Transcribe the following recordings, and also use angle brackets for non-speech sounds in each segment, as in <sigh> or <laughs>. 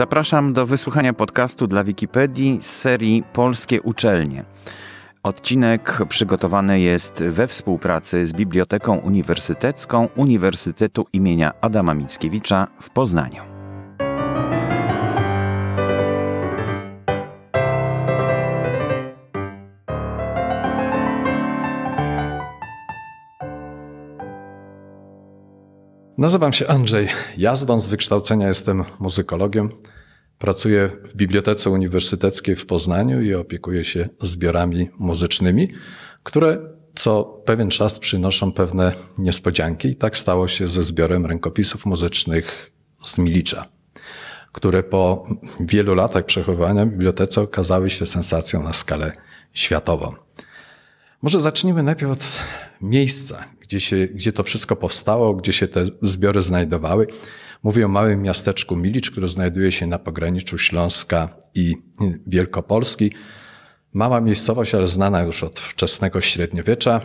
Zapraszam do wysłuchania podcastu dla Wikipedii z serii Polskie Uczelnie. Odcinek przygotowany jest we współpracy z Biblioteką Uniwersytecką Uniwersytetu imienia Adama Mickiewicza w Poznaniu. Nazywam się Andrzej Jazdan, z wykształcenia jestem muzykologiem. Pracuję w Bibliotece Uniwersyteckiej w Poznaniu i opiekuję się zbiorami muzycznymi, które co pewien czas przynoszą pewne niespodzianki. I tak stało się ze zbiorem rękopisów muzycznych z Milicza, które po wielu latach przechowywania w bibliotece okazały się sensacją na skalę światową. Może zacznijmy najpierw od miejsca, gdzie, się, gdzie to wszystko powstało, gdzie się te zbiory znajdowały. Mówię o małym miasteczku Milicz, które znajduje się na pograniczu Śląska i Wielkopolski. Mała miejscowość, ale znana już od wczesnego średniowiecza.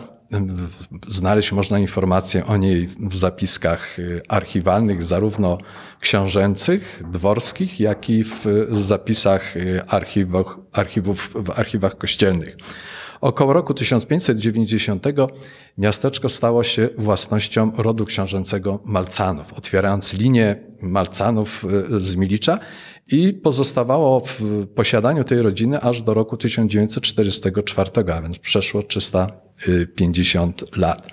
Znaleźć można informacje o niej w zapiskach y, archiwalnych, zarówno książęcych, dworskich, jak i w zapisach y, archiwów, archiwów w archiwach kościelnych. Około roku 1590 miasteczko stało się własnością rodu książęcego Malcanów, otwierając linię Malcanów y, z Milicza i pozostawało w posiadaniu tej rodziny aż do roku 1944, a więc przeszło 350 y, lat.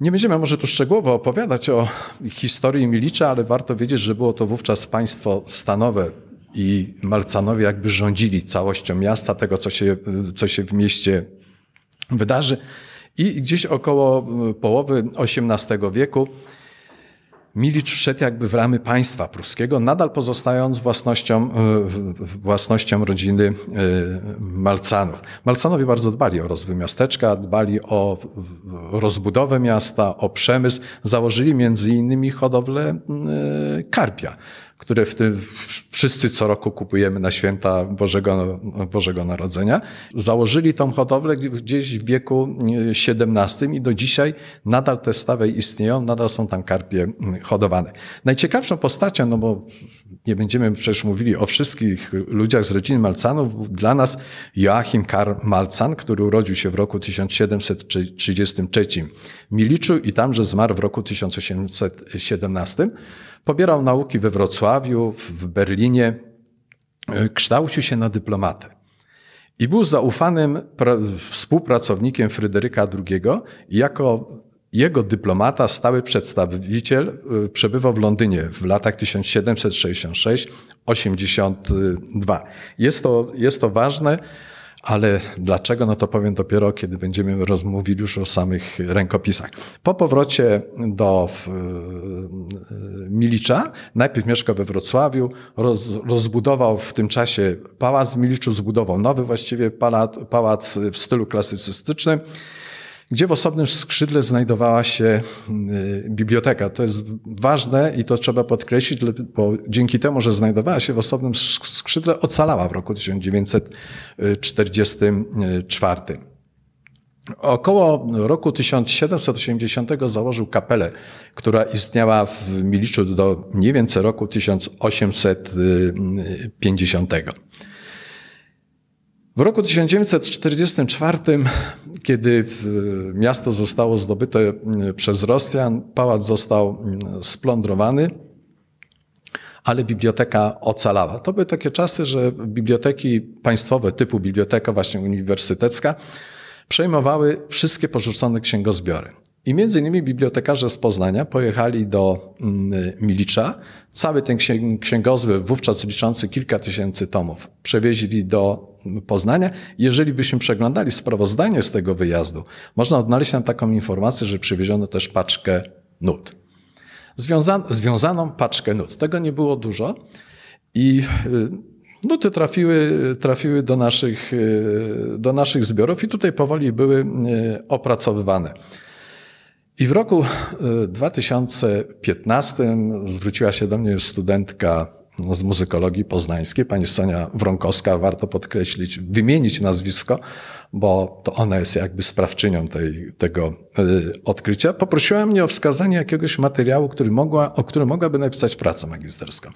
Nie będziemy może tu szczegółowo opowiadać o historii Milicza, ale warto wiedzieć, że było to wówczas państwo stanowe i Malcanowie jakby rządzili całością miasta, tego co się, co się w mieście wydarzy. I gdzieś około e, połowy XVIII wieku Milicz wszedł jakby w ramy państwa pruskiego, nadal pozostając własnością, e, własnością rodziny e, Malcanów. Malcanowie bardzo dbali o rozwój miasteczka, dbali o rozbudowę miasta, o przemysł. Założyli między innymi hodowlę karpia które w tym wszyscy co roku kupujemy na święta Bożego, Bożego Narodzenia. Założyli tą hodowlę gdzieś w wieku XVII e, i do dzisiaj nadal te stawy istnieją, nadal są tam karpie hodowane. Najciekawszą postacią, no bo nie będziemy przecież mówili o wszystkich ludziach z rodziny Malcanów, był dla nas Joachim Karl Malcan, który urodził się w roku 1733 w Miliczu i tamże zmarł w roku 1817. Pobierał nauki we Wrocławiu, w Berlinie, e, kształcił się na dyplomatę. I był zaufanym współpracownikiem Fryderyka II jako jego dyplomata, stały przedstawiciel, e, przebywał w Londynie w latach 1766-82. Jest to, jest to ważne, ale dlaczego, no to powiem dopiero, kiedy będziemy rozmówili już o samych rękopisach. Po powrocie do e, e, Milicza, najpierw mieszkał we Wrocławiu, roz, rozbudował w tym czasie pałac w Miliczu, zbudował nowy właściwie pałac, pałac w stylu klasycystycznym gdzie w osobnym skrzydle znajdowała się y, biblioteka. To jest ważne i to trzeba podkreślić, bo dzięki temu, że znajdowała się w osobnym skrzydle, ocalała w roku 1944. Y, Około roku 1780 założył kapelę, która istniała w Miliczu do mniej więcej roku 1850. W roku 1944, kiedy e, miasto zostało zdobyte e, przez Rosjan, pałac został splądrowany, ale biblioteka ocalała. To były takie czasy, że biblioteki państwowe typu biblioteka właśnie uniwersytecka przejmowały wszystkie porzucone księgozbiory. I między innymi bibliotekarze z Poznania pojechali do mm, Milicza. Cały ten księgozły, wówczas liczący kilka tysięcy tomów, przewieźli do mm, Poznania. Jeżeli byśmy przeglądali sprawozdanie z tego wyjazdu, można odnaleźć tam taką informację, że przywieziono też paczkę nut. związaną paczkę nut. Tego nie było dużo i y, nuty trafiły, trafiły do, naszych, y, do naszych zbiorów i tutaj powoli były y, opracowywane. I w roku 2015 y, zwróciła się do mnie studentka z muzykologii poznańskiej, pani Sonia Wronkowska, warto podkreślić, wymienić nazwisko, bo to ona jest jakby sprawczynią tej, tego y, odkrycia. Poprosiła mnie o wskazanie jakiegoś materiału, który mogła, o którym mogłaby napisać pracę magisterską.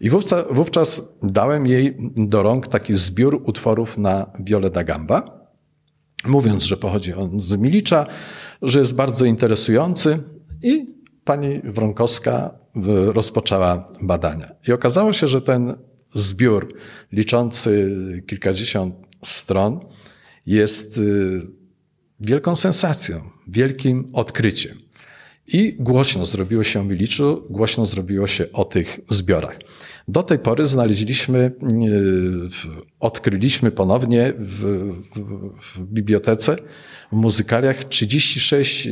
I wówczas, wówczas dałem jej do rąk taki zbiór utworów na da Gamba mówiąc, że pochodzi on z Milicza, że jest bardzo interesujący i pani Wronkowska rozpoczęła badania. I okazało się, że ten zbiór liczący kilkadziesiąt stron jest y, wielką sensacją, wielkim odkryciem. I głośno zrobiło się o Miliczu, głośno zrobiło się o tych zbiorach. Do tej pory znaleźliśmy, e, odkryliśmy ponownie w, w bibliotece, w muzykaliach 36 e,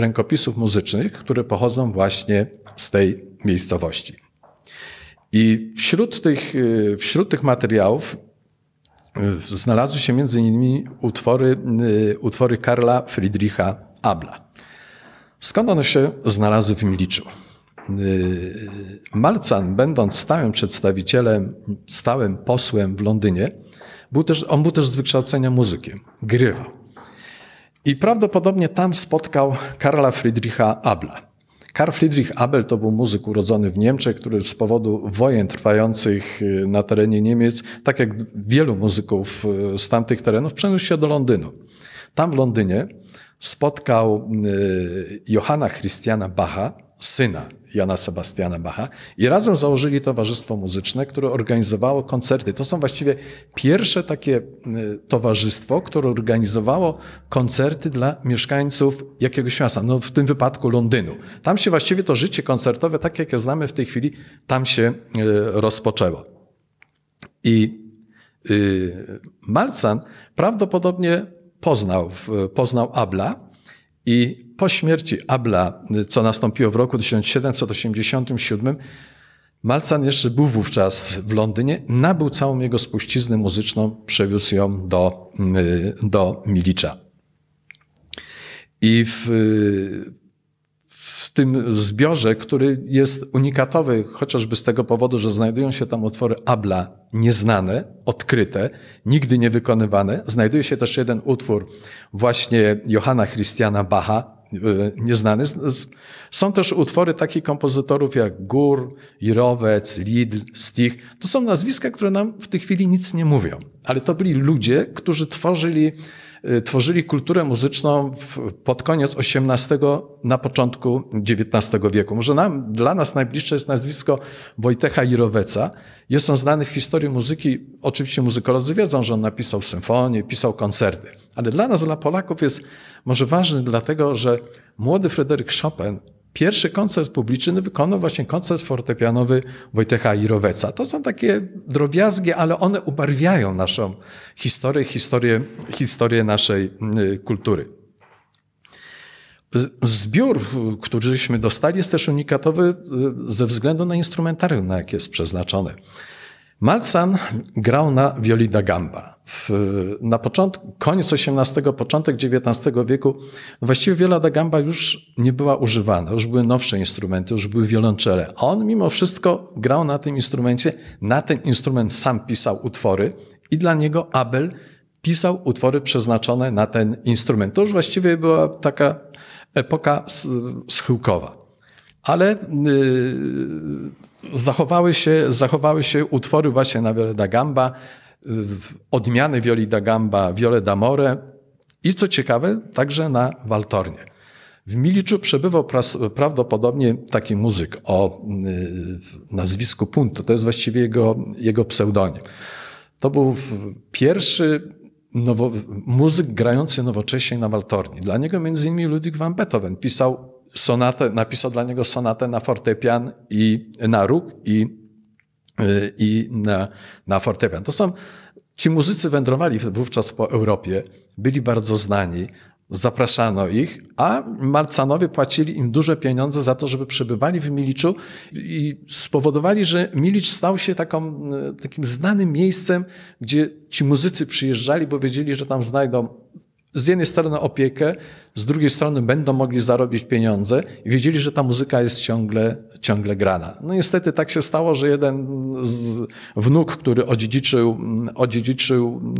rękopisów muzycznych, które pochodzą właśnie z tej miejscowości. I wśród tych, e, wśród tych materiałów znalazły się między innymi utwory, utwory Karla Friedricha Abla. Skąd one się znalazły w Miliczu? Y, Malcan, będąc stałym przedstawicielem, stałym posłem w Londynie, był też, on był też z wykształcenia muzykiem, grywał. I prawdopodobnie tam spotkał Karla Friedricha Abla. Karl Friedrich Abel to był muzyk urodzony w Niemczech, który z powodu wojen trwających y, na terenie Niemiec, tak jak wielu muzyków y, z tamtych terenów, przeniósł się do Londynu. Tam w Londynie spotkał Johanna Christiana Bacha, syna Jana Sebastiana Bacha i razem założyli towarzystwo muzyczne, które organizowało koncerty. To są właściwie pierwsze takie y, towarzystwo, które organizowało koncerty dla mieszkańców jakiegoś miasta, no w tym wypadku Londynu. Tam się właściwie to życie koncertowe, tak jak je znamy w tej chwili, tam się y, rozpoczęło. I y, Malcan prawdopodobnie poznał, poznał Abla, i po śmierci Abla, co nastąpiło w roku 1787, Malcan jeszcze był wówczas w Londynie, nabył całą jego spuściznę muzyczną, przewiózł ją do, y, do Milicza. I w, w tym zbiorze, który jest unikatowy, chociażby z tego powodu, że znajdują się tam utwory Abla nieznane, odkryte, nigdy nie wykonywane. Znajduje się też jeden utwór właśnie Johanna Christiana Bacha, e, nieznany. Są też utwory takich kompozytorów jak Gór, Jirowec, Lidl, Stich. To są nazwiska, które nam w tej chwili nic nie mówią, ale to byli ludzie, którzy tworzyli Y, tworzyli kulturę muzyczną w, pod koniec XVIII, na początku XIX wieku. Może nam, dla nas najbliższe jest nazwisko Wojtecha Jiroweca. Jest on znany w historii muzyki. Oczywiście muzykolodzy wiedzą, że on napisał symfonię, pisał koncerty. Ale dla nas, dla Polaków jest może ważny dlatego, że młody Fryderyk Chopin pierwszy koncert publiczny wykonał właśnie koncert fortepianowy Wojtecha Iroweca. To są takie drobiazgi, ale one ubarwiają naszą historię, historię, historię naszej y, kultury. Zbiór, któryśmy dostali, jest też unikatowy y, ze względu na instrumentarium, na jakie jest przeznaczone. Malcan grał na violi da gamba. W, na początku, koniec XVIII, początek XIX wieku właściwie viola da gamba już nie była używana, już były nowsze instrumenty, już były wiolonczele. On mimo wszystko grał na tym instrumencie, na ten instrument sam pisał utwory i dla niego Abel pisał utwory przeznaczone na ten instrument. To już właściwie była taka epoka schyłkowa. Ale yy, zachowały się, zachowały się utwory właśnie na Violę da Gamba, odmiany Violi da Gamba, Viole d'Amore i co ciekawe, także na Waltornie. W Miliczu przebywał pras, prawdopodobnie taki muzyk o y, nazwisku Punto, to jest właściwie jego, jego pseudonim. To był pierwszy nowo, muzyk grający nowocześnie na Waltorni. Dla niego między innymi Ludwig van Beethoven pisał sonatę, napisał dla niego sonatę na fortepian i na róg i, y, i na, na fortepian. To są, ci muzycy wędrowali wówczas po Europie, byli bardzo znani, zapraszano ich, a Marcanowie płacili im duże pieniądze za to, żeby przebywali w Miliczu i spowodowali, że Milicz stał się taką, y, takim znanym miejscem, gdzie ci muzycy przyjeżdżali, bo wiedzieli, że tam znajdą z jednej strony opiekę, z drugiej strony będą mogli zarobić pieniądze i wiedzieli, że ta muzyka jest ciągle, ciągle grana. No niestety tak się stało, że jeden z wnuk, który odziedziczył, odziedziczył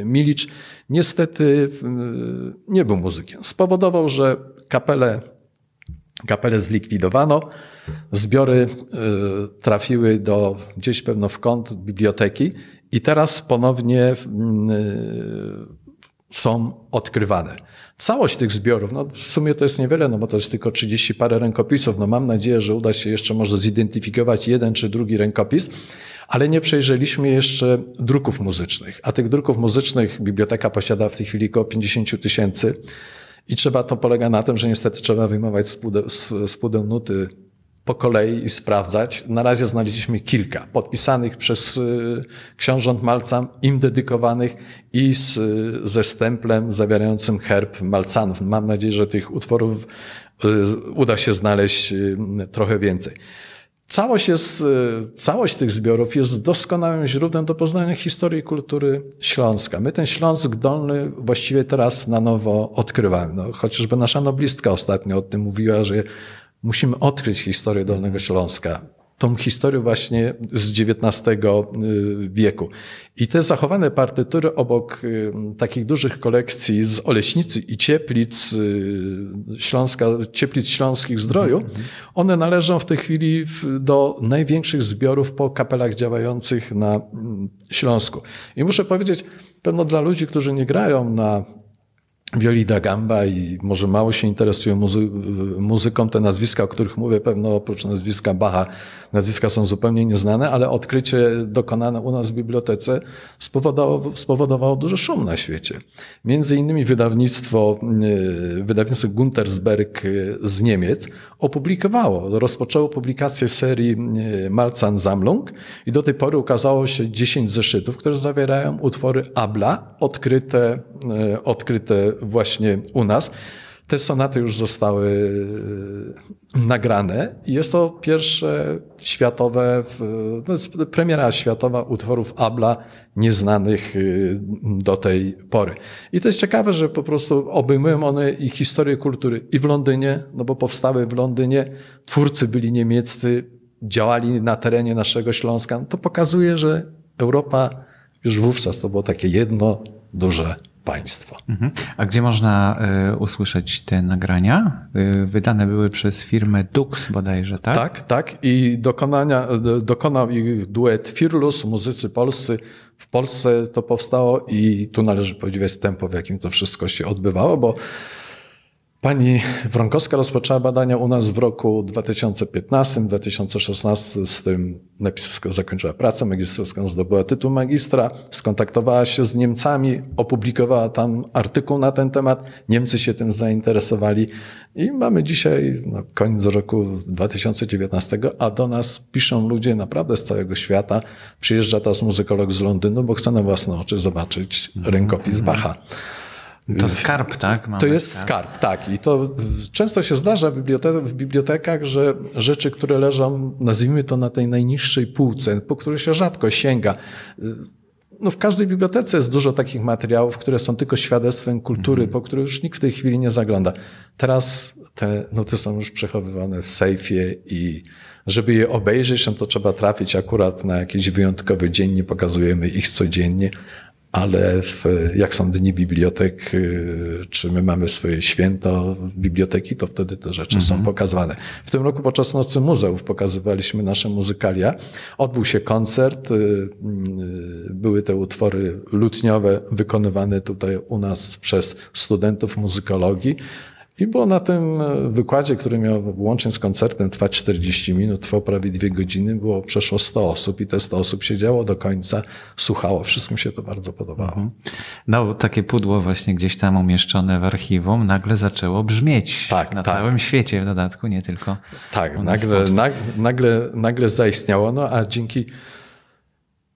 y, Milicz, niestety y, nie był muzykiem. Spowodował, że kapelę, kapelę zlikwidowano, zbiory y, trafiły do, gdzieś pewno w kąt biblioteki i teraz ponownie są odkrywane. Całość tych zbiorów, no w sumie to jest niewiele, no bo to jest tylko 30 parę rękopisów. No mam nadzieję, że uda się jeszcze może zidentyfikować jeden czy drugi rękopis, ale nie przejrzeliśmy jeszcze druków muzycznych. A tych druków muzycznych biblioteka posiada w tej chwili około 50 tysięcy. I trzeba, to polega na tym, że niestety trzeba wyjmować z pudeł, z, z pudeł nuty po kolei i sprawdzać. Na razie znaleźliśmy kilka podpisanych przez y, książąt Malcam, im dedykowanych i z, y, ze stemplem zawierającym herb Malcanów. Mam nadzieję, że tych utworów y, uda się znaleźć trochę więcej. Całość, jest, całość tych zbiorów jest doskonałym źródłem do poznania historii i kultury Śląska. My ten Śląsk Dolny właściwie teraz na nowo odkrywamy. No, chociażby nasza noblistka ostatnio o tym mówiła, że musimy odkryć historię Dolnego Śląska. Tą historię właśnie z XIX y, wieku. I te zachowane partytury obok y, takich dużych kolekcji z Oleśnicy i Cieplic y, Śląska, Cieplic Śląskich Zdroju, mhm, mhm. one należą w tej chwili do największych zbiorów po kapelach działających na mm, Śląsku. I muszę powiedzieć, pewno dla ludzi, którzy nie grają na Violi da Gamba i może mało się interesują muzy muzyką. Te nazwiska, o których mówię, pewno oprócz nazwiska Bacha, nazwiska są zupełnie nieznane, ale odkrycie dokonane u nas w bibliotece spowodowało, spowodowało duży szum na świecie. Między innymi wydawnictwo, y, wydawnictwo Guntersberg y, z Niemiec opublikowało, rozpoczęło publikację serii y, Malzan Zamlung i do tej pory ukazało się 10 zeszytów, które zawierają utwory Abla odkryte, odkryte właśnie u nas. Te sonaty już zostały e, nagrane i jest to pierwsze światowe, to no, jest premiera światowa utworów Abla nieznanych e, do tej pory. I to jest ciekawe, że po prostu obejmują one i historię kultury i w Londynie, no bo powstały w Londynie, twórcy byli niemieccy, działali na terenie naszego Śląska. To pokazuje, że Europa już wówczas to było takie jedno duże państwa. Mhm. A gdzie można y, usłyszeć te nagrania? Y, wydane były przez firmę Dux bodajże, tak? Tak, tak. I dokonania, dokonał ich duet Firlus, muzycy polscy. W Polsce to powstało i tu należy podziwiać tempo, w jakim to wszystko się odbywało, bo Pani Wronkowska rozpoczęła badania u nas w roku 2015-2016, z tym zakończyła pracę magisterską, zdobyła tytuł magistra, skontaktowała się z Niemcami, opublikowała tam artykuł na ten temat, Niemcy się tym zainteresowali i mamy dzisiaj no, koniec roku 2019, a do nas piszą ludzie naprawdę z całego świata. Przyjeżdża teraz muzykolog z Londynu, bo chce na własne oczy zobaczyć mhm. rękopis mhm. Bacha. To skarb, tak? Mamy to jest skarb. tak. I to często się zdarza w, bibliotek w bibliotekach, że rzeczy, które leżą, nazwijmy to na tej najniższej półce, po której się rzadko sięga, no w każdej bibliotece jest dużo takich materiałów, które są tylko świadectwem kultury, mhm. po które już nikt w tej chwili nie zagląda. Teraz te noty są już przechowywane w sejfie i żeby je obejrzeć, no to trzeba trafić akurat na jakiś wyjątkowy dzień, nie pokazujemy ich codziennie, ale w, jak są dni bibliotek, y, czy my mamy swoje święto biblioteki, to wtedy te rzeczy mhm. są pokazywane. W tym roku podczas Nocy Muzeów pokazywaliśmy nasze muzykalia. Odbył się koncert, y, y, były te utwory lutniowe wykonywane tutaj u nas przez studentów muzykologii. I było na tym e, wykładzie, który miał łącznie z koncertem trwać 40 minut, trwał prawie dwie godziny, było przeszło 100 osób i te 100 osób siedziało do końca, słuchało. Wszystkim się to bardzo podobało. Mhm. No, takie pudło właśnie gdzieś tam umieszczone w archiwum nagle zaczęło brzmieć tak, na tak. całym świecie w dodatku, nie tylko. Tak, nagle, nagle, nagle zaistniało, no a dzięki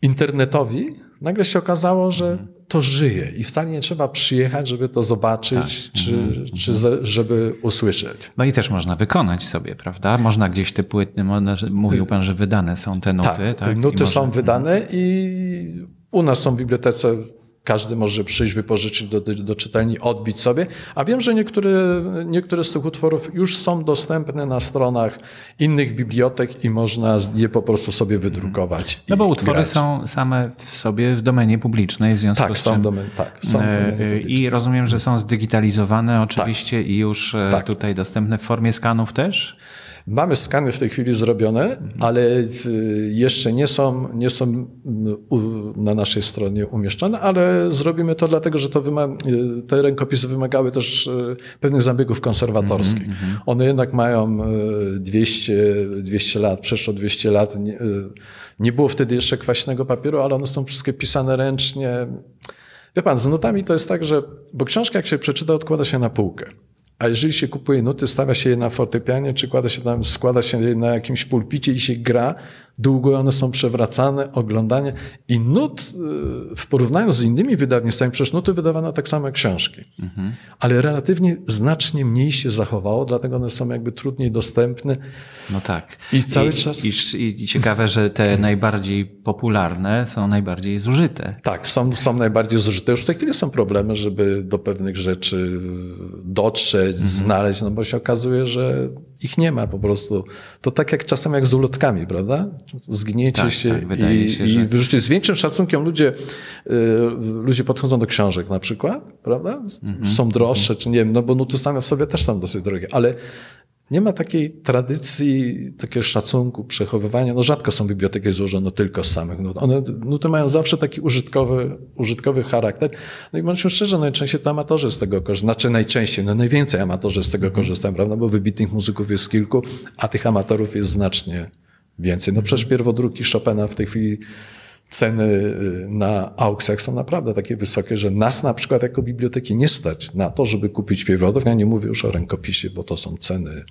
internetowi nagle się okazało, że mhm. to żyje i wcale nie trzeba przyjechać, żeby to zobaczyć, tak. czy, mhm. czy żeby usłyszeć. No i też można wykonać sobie, prawda? Można gdzieś te płytny, no, mówił pan, że wydane są te nuty. Tak, tak? nuty są wydane mhm. i u nas są w bibliotece każdy może przyjść, wypożyczyć do, do czytelni, odbić sobie. A wiem, że niektóre, niektóre z tych utworów już są dostępne na stronach innych bibliotek i można je po prostu sobie wydrukować. No bo utwory grać. są same w sobie w domenie publicznej, w związku tak, z tym. Są domen, tak, są e, domenie e, I rozumiem, że są zdigitalizowane oczywiście tak, i już e, tak. tutaj dostępne w formie skanów też? Mamy skany w tej chwili zrobione, ale e, jeszcze nie są, nie są mm, na naszej stronie umieszczone, ale zrobimy to dlatego, że to e, te rękopisy wymagały też e, pewnych zabiegów konserwatorskich. Mhm, mhm. One jednak mają 200, 200 lat, przeszło 200 lat. Nie, było wtedy jeszcze kwaśnego papieru, ale one są wszystkie pisane ręcznie. Wie pan, z notami to jest tak, że, bo książka jak się przeczyta, odkłada się na półkę. A jeżeli się kupuje nuty, stawia się je na fortepianie, czy kłada się tam, składa się je na jakimś pulpicie i się gra, długo one są przewracane, oglądanie. I nut y, w porównaniu z innymi wydawnictwami, przecież nuty wydawano tak samo jak książki, mhm. ale relatywnie znacznie mniej się zachowało, dlatego one są jakby trudniej dostępne. No tak. I cały I, czas. I, I, ciekawe, że te <laughs> najbardziej popularne są najbardziej zużyte. Tak, są, są najbardziej zużyte. Już w tej chwili są problemy, żeby do pewnych rzeczy dotrzeć, mhm. znaleźć, no bo się okazuje, że ich nie ma po prostu. To tak jak czasem jak z ulotkami, prawda? Zgniecie tak, się, tak, i, się, i wyrzucie. Z większym szacunkiem ludzie, y, ludzie podchodzą do książek na przykład, prawda? Mm -hmm. Są droższe, mm -hmm. czy nie wiem, no bo nuty same w sobie też są dosyć drogie, ale nie ma takiej tradycji, takiego szacunku, przechowywania. No rzadko są biblioteki złożone tylko z samych nut. One nuty mają zawsze taki użytkowy, użytkowy charakter. No i bądźmy szczerze, najczęściej no to amatorzy z tego korzystają. Znaczy najczęściej, no najwięcej amatorzy z tego korzystają, prawda? Bo wybitnych muzyków jest kilku, a tych amatorów jest znacznie więcej. No przecież pierwodruki Chopina w tej chwili ceny y, na aukcjach są naprawdę takie wysokie, że nas na przykład jako biblioteki nie stać na to, żeby kupić pierwotów. Ja nie mówię już o rękopisie, bo to są ceny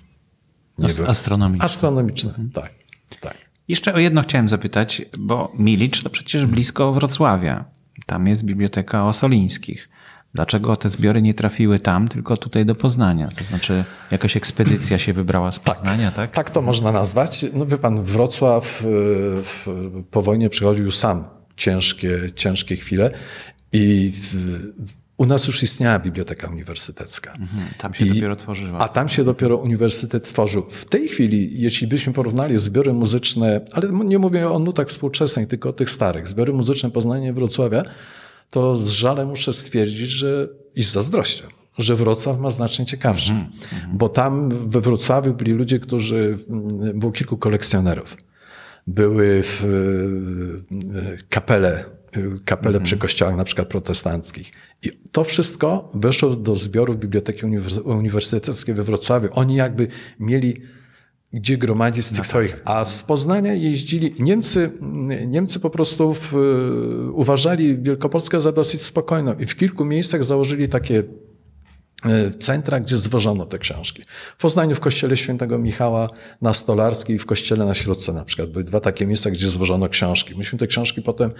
Ast astronomiczne. Astronomiczne, mhm. tak, tak. Jeszcze o jedno chciałem zapytać, bo Milicz to przecież blisko Wrocławia. Tam jest Biblioteka Osolińskich dlaczego te zbiory nie trafiły tam, tylko tutaj do Poznania. To znaczy jakaś ekspedycja się wybrała z Poznania, tak? Tak, tak to można nazwać. No wie pan, Wrocław y, w, po wojnie przychodził sam ciężkie, ciężkie chwile i w, u nas już istniała biblioteka uniwersytecka. Mhm, tam się I, dopiero tworzyła. A tam się dopiero uniwersytet tworzył. W tej chwili, jeśli byśmy porównali zbiory muzyczne, ale nie mówię o nutach współczesnych, tylko o tych starych, zbiory muzyczne Poznania i Wrocławia, to z żalem muszę stwierdzić, że i z zazdrością, że Wrocław ma znacznie ciekawsze, Mm, mm. Bo tam we Wrocławiu byli ludzie, którzy, mm, było kilku kolekcjonerów. Były w e, kapele, e, kapele mm. przy kościołach na przykład protestanckich. I to wszystko weszło do zbiorów Biblioteki Uniwersyteckiej we Wrocławiu. Oni jakby mieli gdzie gromadzi z no tych tak. swoich. A z Poznania jeździli Niemcy, Niemcy po prostu w, uważali Wielkopolskę za dosyć spokojną i w kilku miejscach założyli takie E, centra, gdzie zwożono te książki. W Poznaniu w kościele świętego Michała na Stolarskiej i w kościele na Śródce na przykład były dwa takie miejsca, gdzie zwożono książki. Myśmy te książki potem,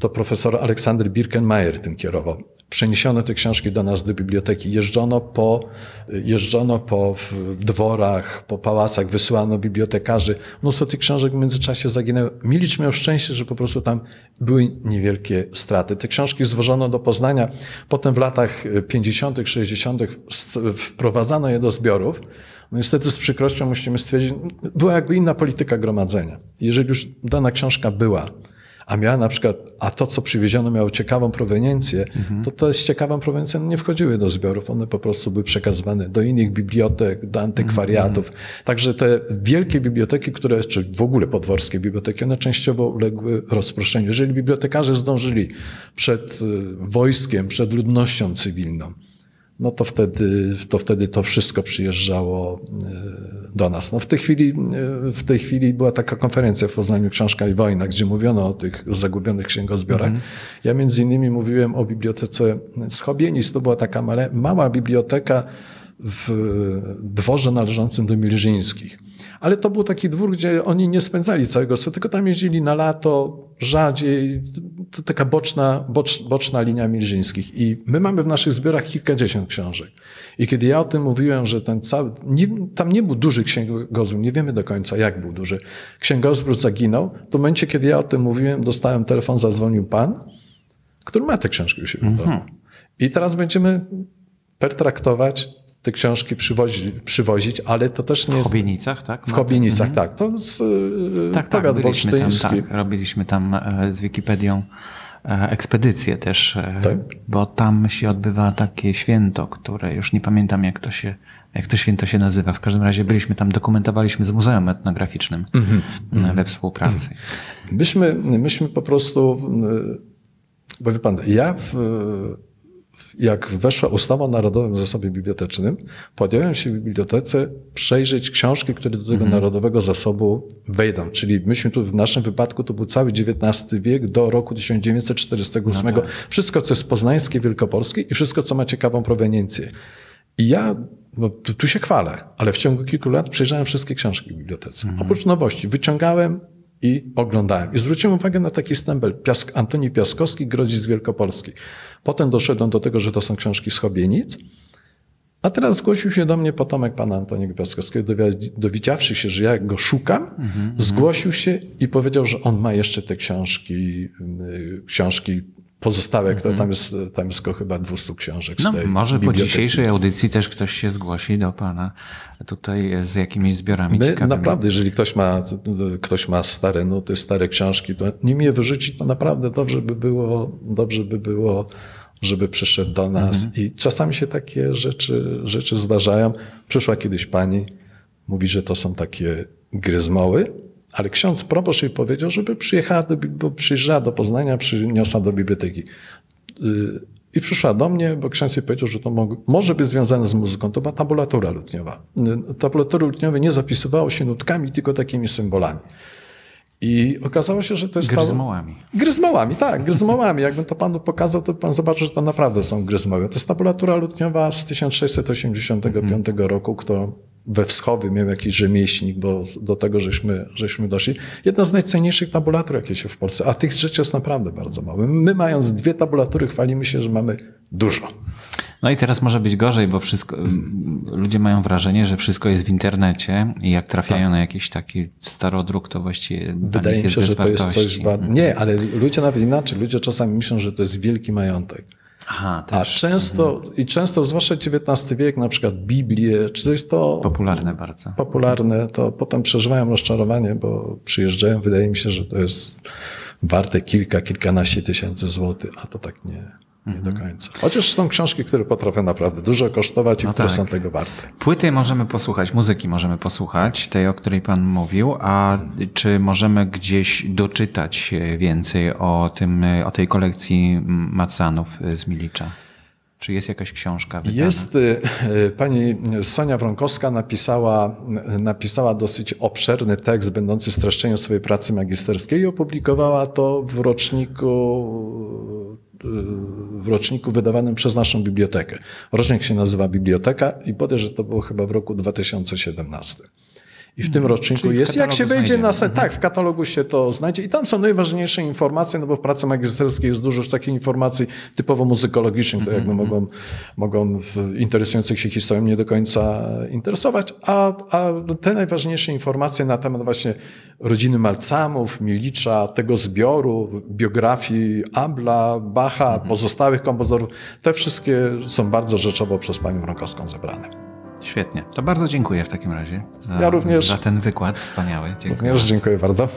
to profesor Aleksander Birkenmeier tym kierował. Przeniesiono te książki do nas do biblioteki. Jeżdżono po, jeżdżono po dworach, po pałacach, wysyłano bibliotekarzy. Mnóstwo tych książek w międzyczasie zaginęło. Milicz miał szczęście, że po prostu tam były niewielkie straty. Te książki zwożono do Poznania. Potem w latach 50., 60., 80. wprowadzano je do zbiorów, no niestety z przykrością musimy stwierdzić, była jakby inna polityka gromadzenia. Jeżeli już dana książka była, a miała na przykład, a to co przywieziono miało ciekawą proweniencję, mhm. to te z ciekawą proweniencją nie wchodziły do zbiorów, one po prostu były przekazywane do innych bibliotek, do antykwariatów. Mhm. Także te wielkie biblioteki, które, czy w ogóle podworskie biblioteki, one częściowo uległy rozproszeniu. Jeżeli bibliotekarze zdążyli przed e, wojskiem, przed ludnością cywilną, no to wtedy, to wtedy to wszystko przyjeżdżało e, do nas. No w, tej chwili, e, w tej chwili była taka konferencja w Poznaniu Książka i Wojna, gdzie mówiono o tych zagubionych księgozbiorach. Mm Ja między innymi mówiłem o bibliotece Schobienic. To była taka mała biblioteka w dworze należącym do Milżyńskich. Ale to był taki dwór, gdzie oni nie spędzali całego swojego, tylko tam jeździli na lato, rzadziej, to taka boczna, bocz, boczna linia Milżyńskich. I my mamy w naszych zbiorach kilkadziesiąt książek. I kiedy ja o tym mówiłem, że ten cały, nie, tam nie był duży księgozbiór, nie wiemy do końca jak był duży. Księgozbiór zaginął. W momencie, kiedy ja o tym mówiłem, dostałem telefon, zadzwonił pan, który ma te książki u siebie mhm. I teraz będziemy pertraktować te książki przywozi, przywozić, ale to też nie jest... W kobienicach, tak? W kobienicach, mhm. tak. To z, e, tak, tak, tak, robiliśmy tam, tak, robiliśmy tam z Wikipedią e, ekspedycję też, e, tak? bo tam się odbywa takie święto, które już nie pamiętam jak to się jak to święto się nazywa. W każdym razie byliśmy tam, dokumentowaliśmy z Muzeum Etnograficznym mm-hmm. we współpracy. Mhm. Myśmy, myśmy po prostu, bo wie pan, ja w, jak weszła ustawa o Narodowym Zasobie Bibliotecznym, podjąłem się w bibliotece przejrzeć książki, które do tego mhm. Narodowego Zasobu wejdą. Czyli myśmy tu, w naszym wypadku to był cały XIX wiek do roku 1948. No tak. Wszystko, co jest poznańskie, wielkopolskie i wszystko, co ma ciekawą proweniencję. I ja no, tu, tu się chwalę, ale w ciągu kilku lat przejrzałem wszystkie książki w bibliotece. Mhm. Oprócz nowości, wyciągałem i oglądałem. I zwróciłem uwagę na taki stempel Piask, Antoni Piaskowski, Grodzic Wielkopolski. Potem doszedłem do tego, że to są książki z A teraz zgłosił się do mnie potomek pana Antoniego Piaskowskiego, dowiedziawszy się, że ja go szukam, mm -hmm. zgłosił się i powiedział, że on ma jeszcze te książki, y, książki pozostałe, które mhm. tam jest, tam jest chyba 200 książek. No, może po dzisiejszej audycji też ktoś się zgłosi do Pana tutaj z jakimiś zbiorami My, Naprawdę, jeżeli ktoś ma, ktoś ma stare nuty, stare książki, to nim je wyrzuci, to naprawdę dobrze by było, dobrze by było żeby przyszedł do nas. Mhm. I czasami się takie rzeczy, rzeczy zdarzają. Przyszła kiedyś pani, mówi, że to są takie gryzmoły, ale ksiądz proboszcz jej powiedział, żeby przyjechała do, bo przyjrzała do Poznania, przyniosła do biblioteki. Y, I przyszła do mnie, bo ksiądz jej powiedział, że to może być związane z muzyką. To była tabulatura lutniowa. Y, Tabulatory lutniowe nie zapisywało się nutkami, tylko takimi symbolami. I okazało się, że to jest... Gryzmołami. Ta... Gryzmołami, tak, gryzmołami. Jakbym to panu pokazał, to pan zobaczył, że to naprawdę są gryzmoły. To jest tabulatura lutniowa z 1685 roku, którą we wschowie miał jakiś rzemieślnik, bo do tego żeśmy, żeśmy doszli. Jedna z najcenniejszych tabulatur, jakie się w Polsce, a tych rzeczy jest naprawdę bardzo mało. My mając dwie tabulatury chwalimy się, że mamy dużo. No i teraz może być gorzej, bo wszystko, ludzie mają wrażenie, że wszystko jest w internecie i jak trafiają tak. na jakiś taki starodruk, to właściwie. Wydaje mi się, że to jest coś. bardzo. Mhm. Nie, ale ludzie nawet inaczej. Ludzie czasami myślą, że to jest wielki majątek. Aha, też. Tak. A często, mhm. i często, zwłaszcza XIX wiek, na przykład Biblię, czy coś to... Popularne bardzo. Popularne, to potem przeżywają rozczarowanie, bo przyjeżdżają, wydaje mi się, że to jest warte kilka, kilkanaście tysięcy złotych, a to tak nie... Nie do mhm. końca. Chociaż są książki, które potrafią naprawdę dużo kosztować i no które tak. są tego warte. Płyty możemy posłuchać, muzyki możemy posłuchać, tak. tej, o której Pan mówił, a mhm. czy możemy gdzieś doczytać więcej o, tym, o tej kolekcji macanów z Milicza? Czy jest jakaś książka wydana? Jest. Y, y, pani Sonia Wronkowska napisała, napisała dosyć obszerny tekst będący streszczeniem swojej pracy magisterskiej i opublikowała to w roczniku y, w roczniku wydawanym przez naszą bibliotekę. Rocznik się nazywa Biblioteka i że to było chyba w roku 2017. I w tym mhm. roczniku Czyli jest. Jak się wejdzie na set, mhm. tak, w katalogu się to znajdzie. I tam są najważniejsze informacje, no bo w pracy magisterskiej jest dużo takich informacji typowo muzykologicznych, które mhm, jakby mogą, mogą interesujących się historią nie do końca interesować, a, a te najważniejsze informacje na temat właśnie rodziny Malcamów, Milicza, tego zbioru, biografii Abla, Bacha, pozostałych kompozytorów, te wszystkie są bardzo rzeczowo przez panią Rąkowską zebrane. Świetnie. To bardzo dziękuję w takim razie za, ja również, za ten wykład wspaniały. Dziękuję również bardzo. dziękuję bardzo.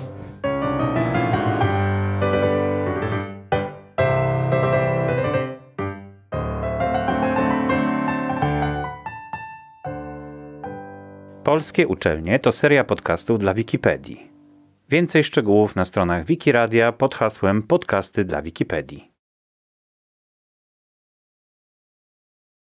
Polskie uczelnie to seria podcastów dla Wikipedii. Więcej szczegółów na stronach Wikiradia pod hasłem Podcasty dla Wikipedii.